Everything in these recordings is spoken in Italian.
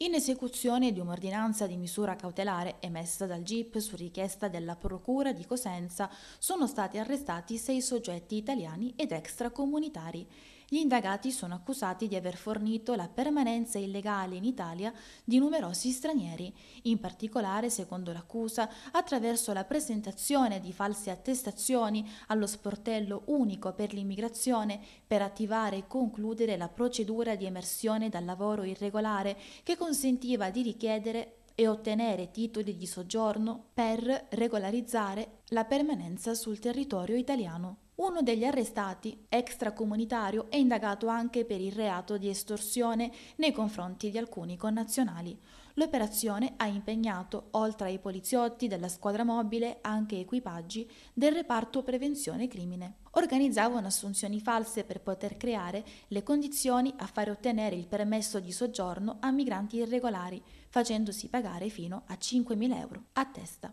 In esecuzione di un'ordinanza di misura cautelare emessa dal GIP su richiesta della Procura di Cosenza, sono stati arrestati sei soggetti italiani ed extracomunitari gli indagati sono accusati di aver fornito la permanenza illegale in Italia di numerosi stranieri, in particolare, secondo l'accusa, attraverso la presentazione di false attestazioni allo sportello unico per l'immigrazione per attivare e concludere la procedura di emersione dal lavoro irregolare che consentiva di richiedere e ottenere titoli di soggiorno per regolarizzare la permanenza sul territorio italiano. Uno degli arrestati, extracomunitario, è indagato anche per il reato di estorsione nei confronti di alcuni connazionali. L'operazione ha impegnato, oltre ai poliziotti della squadra mobile, anche equipaggi del reparto prevenzione crimine. Organizzavano assunzioni false per poter creare le condizioni a fare ottenere il permesso di soggiorno a migranti irregolari, facendosi pagare fino a 5.000 euro a testa.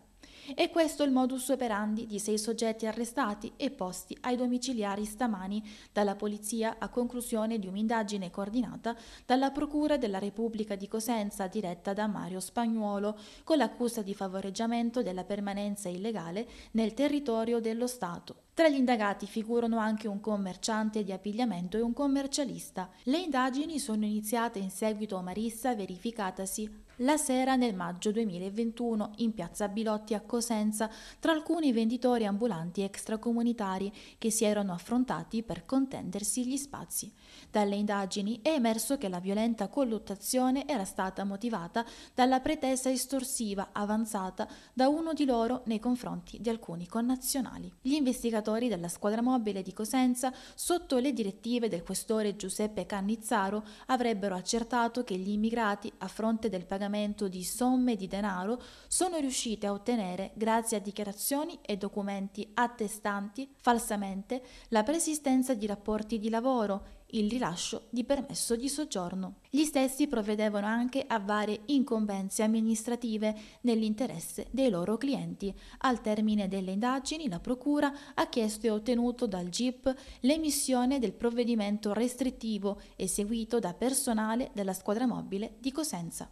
E questo è il modus operandi di sei soggetti arrestati e posti ai domiciliari stamani dalla polizia a conclusione di un'indagine coordinata dalla Procura della Repubblica di Cosenza diretta da Mario Spagnuolo con l'accusa di favoreggiamento della permanenza illegale nel territorio dello Stato tra gli indagati figurano anche un commerciante di abbigliamento e un commercialista. Le indagini sono iniziate in seguito a Marissa verificatasi la sera nel maggio 2021 in piazza Bilotti a Cosenza tra alcuni venditori ambulanti extracomunitari che si erano affrontati per contendersi gli spazi. Dalle indagini è emerso che la violenta colluttazione era stata motivata dalla pretesa estorsiva avanzata da uno di loro nei confronti di alcuni connazionali. Gli investigatori giocatori della squadra mobile di Cosenza, sotto le direttive del questore Giuseppe Cannizzaro, avrebbero accertato che gli immigrati, a fronte del pagamento di somme di denaro, sono riusciti a ottenere, grazie a dichiarazioni e documenti attestanti falsamente, la persistenza di rapporti di lavoro, il rilascio di permesso di soggiorno. Gli stessi provvedevano anche a varie incombenze amministrative nell'interesse dei loro clienti. Al termine delle indagini la Procura ha chiesto e ottenuto dal GIP l'emissione del provvedimento restrittivo eseguito da personale della squadra mobile di Cosenza.